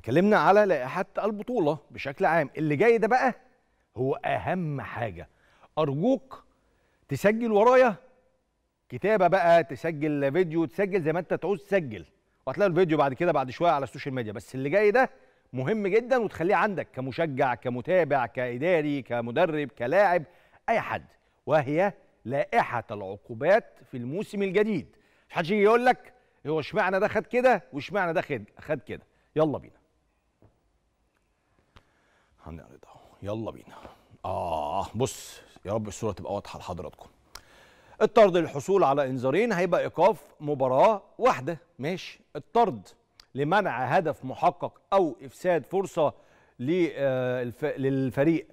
اتكلمنا على لائحة البطولة بشكل عام اللي جاي ده بقى هو أهم حاجة أرجوك تسجل ورايا كتابة بقى تسجل فيديو تسجل زي ما أنت تعوز تسجل وهتلاقي الفيديو بعد كده بعد شوية على السوشيال ميديا بس اللي جاي ده مهم جدا وتخليه عندك كمشجع كمتابع كإداري كمدرب كلاعب أي حد وهي لائحة العقوبات في الموسم الجديد مش يجي يقول لك هو اشمعنى ده خد كده واشمعنى ده خد كده يلا بينا هنعرض اهو يلا بينا اه بص يا رب الصوره تبقى واضحه لحضراتكم الطرد للحصول على انذارين هيبقى ايقاف مباراه واحده ماشي الطرد لمنع هدف محقق او افساد فرصه آه، للفريق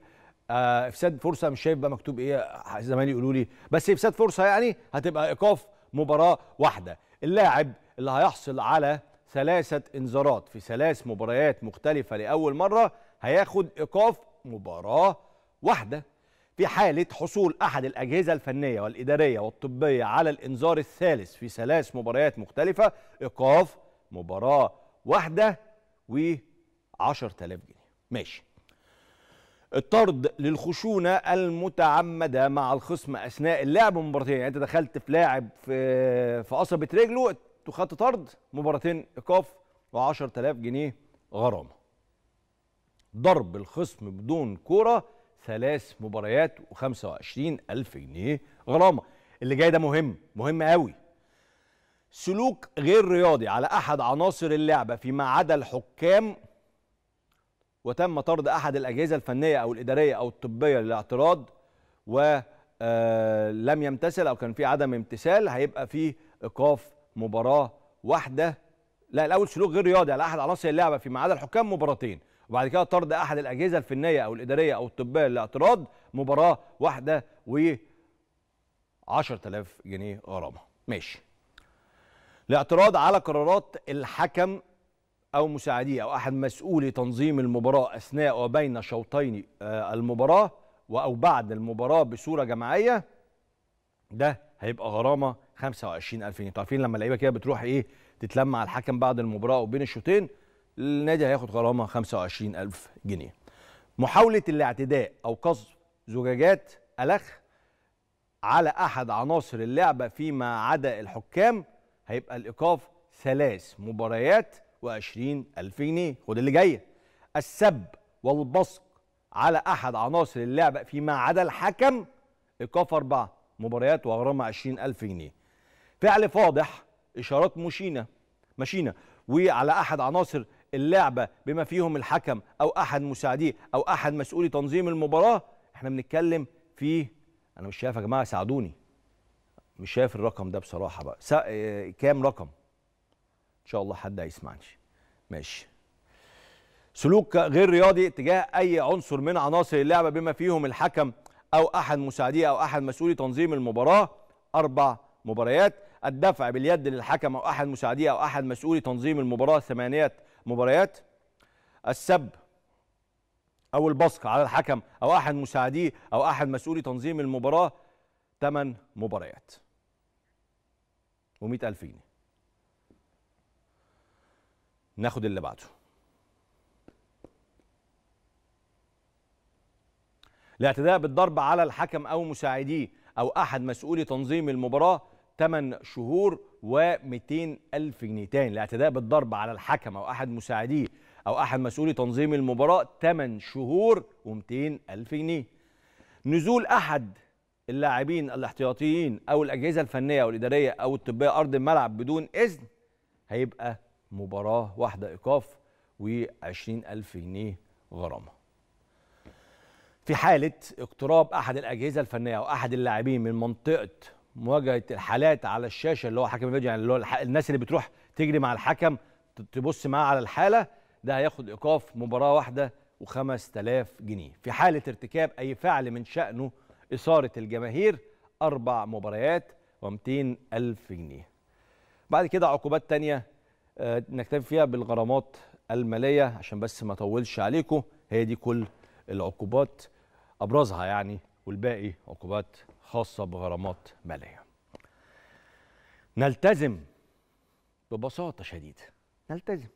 آه، افساد فرصه مش شايف بقى مكتوب ايه زمان يقولوا لي بس افساد فرصه يعني هتبقى ايقاف مباراه واحده اللاعب اللي هيحصل على ثلاثه انذارات في ثلاث مباريات مختلفه لاول مره هياخد ايقاف مباراه واحده في حاله حصول احد الاجهزه الفنيه والاداريه والطبيه على الانذار الثالث في ثلاث مباريات مختلفه ايقاف مباراه واحده و 10000 جنيه ماشي الطرد للخشونه المتعمده مع الخصم اثناء اللعب مباراتين يعني انت دخلت في لاعب في في قصبه رجله تخط طرد مباراتين ايقاف و10000 جنيه غرامه ضرب الخصم بدون كوره ثلاث مباريات و25 ألف جنيه غرامة اللي جاي ده مهم مهم قوي سلوك غير رياضي على أحد عناصر اللعبة فيما عدا الحكام وتم طرد أحد الأجهزة الفنية أو الإدارية أو الطبية للاعتراض ولم آه، يمتثل أو كان في عدم امتثال هيبقى في إيقاف مباراة واحدة لا الأول سلوك غير رياضي على أحد عناصر اللعبة فيما عدا الحكام مباراتين وبعد كده طرد احد الاجهزه الفنيه او الاداريه او الطبيه للاعتراض مباراه واحده و 10000 جنيه غرامه ماشي الاعتراض على قرارات الحكم او مساعديه او احد مسؤولي تنظيم المباراه اثناء وبين شوطين آه، المباراه او بعد المباراه بصوره جماعيه ده هيبقى غرامه 25000 جنيه انتوا عارفين لما اللعيبه كده بتروح ايه تتلم على الحكم بعد المباراه وبين الشوطين النادي هياخد غرامه 25000 جنيه محاوله الاعتداء او قصف زجاجات الخ على احد عناصر اللعبه فيما عدا الحكام هيبقى الايقاف ثلاث مباريات و20000 جنيه خد اللي جايه السب والبصق على احد عناصر اللعبه فيما عدا الحكم ايقاف اربع مباريات وغرامه 20000 جنيه فعل فاضح اشارات مشينه مشينه وعلى احد عناصر اللعبه بما فيهم الحكم او احد مساعديه او احد مسؤولي تنظيم المباراه احنا بنتكلم في انا مش شايف يا جماعه ساعدوني مش شايف الرقم ده بصراحه بقى سا... آه، كام رقم ان شاء الله حد هيسمعني ماشي سلوك غير رياضي تجاه اي عنصر من عناصر اللعبه بما فيهم الحكم او احد مساعديه او احد مسؤولي تنظيم المباراه اربع مباريات الدفع باليد للحكم او احد مساعديه او احد مسؤولي تنظيم المباراه ثمانيه مباريات السب او البصق على الحكم او احد مساعديه او احد مسؤولي تنظيم المباراه ثمان مباريات و 100000 ألف جنيه ناخد اللي بعده الاعتداء بالضرب على الحكم او مساعديه او احد مسؤولي تنظيم المباراه 8 شهور و200 ألف جنيه تاني الاعتداء بالضرب على الحكم أو أحد مساعديه أو أحد مسؤولي تنظيم المباراة 8 شهور و200 ألف جنيه نزول أحد اللاعبين الاحتياطيين أو الأجهزة الفنية أو الإدارية أو الطبية أرض الملعب بدون إذن هيبقى مباراة واحدة إيقاف و20 ألف جنيه غرامة في حالة اقتراب أحد الأجهزة الفنية أو أحد اللاعبين من منطقة مواجهه الحالات على الشاشه اللي هو حكم الفيديو يعني اللي هو الناس اللي بتروح تجري مع الحكم تبص معاه على الحاله ده هياخد ايقاف مباراه واحده و5000 جنيه في حاله ارتكاب اي فعل من شانه اثاره الجماهير اربع مباريات و200000 جنيه بعد كده عقوبات تانية آه، نكتفي فيها بالغرامات الماليه عشان بس ما اطولش عليكم هي دي كل العقوبات ابرزها يعني والباقي عقوبات خاصة بغرامات مالية نلتزم ببساطة شديدة نلتزم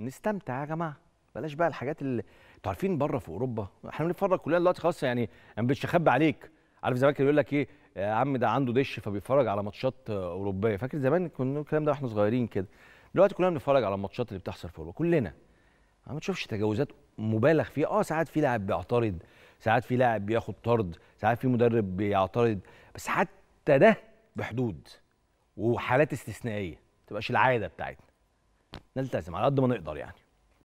نستمتع يا جماعة بلاش بقى الحاجات اللي انتوا عارفين بره في اوروبا احنا بنتفرج كلنا دلوقتي خاصة يعني انا مش هخبي عليك عارف زمان كان يقول لك ايه يا عم ده عنده دش فبيتفرج على ماتشات اوروبيه فاكر زمان كنا الكلام ده واحنا صغيرين كده دلوقتي كلنا بنتفرج على الماتشات اللي بتحصل في اوروبا كلنا ما تشوفش تجاوزات مبالغ فيها اه ساعات في لاعب بيعترض ساعات في لاعب بياخد طرد ساعات في مدرب بيعترض بس حتى ده بحدود وحالات استثنائيه ما تبقاش العاده بتاعتنا نلتزم على قد ما نقدر يعني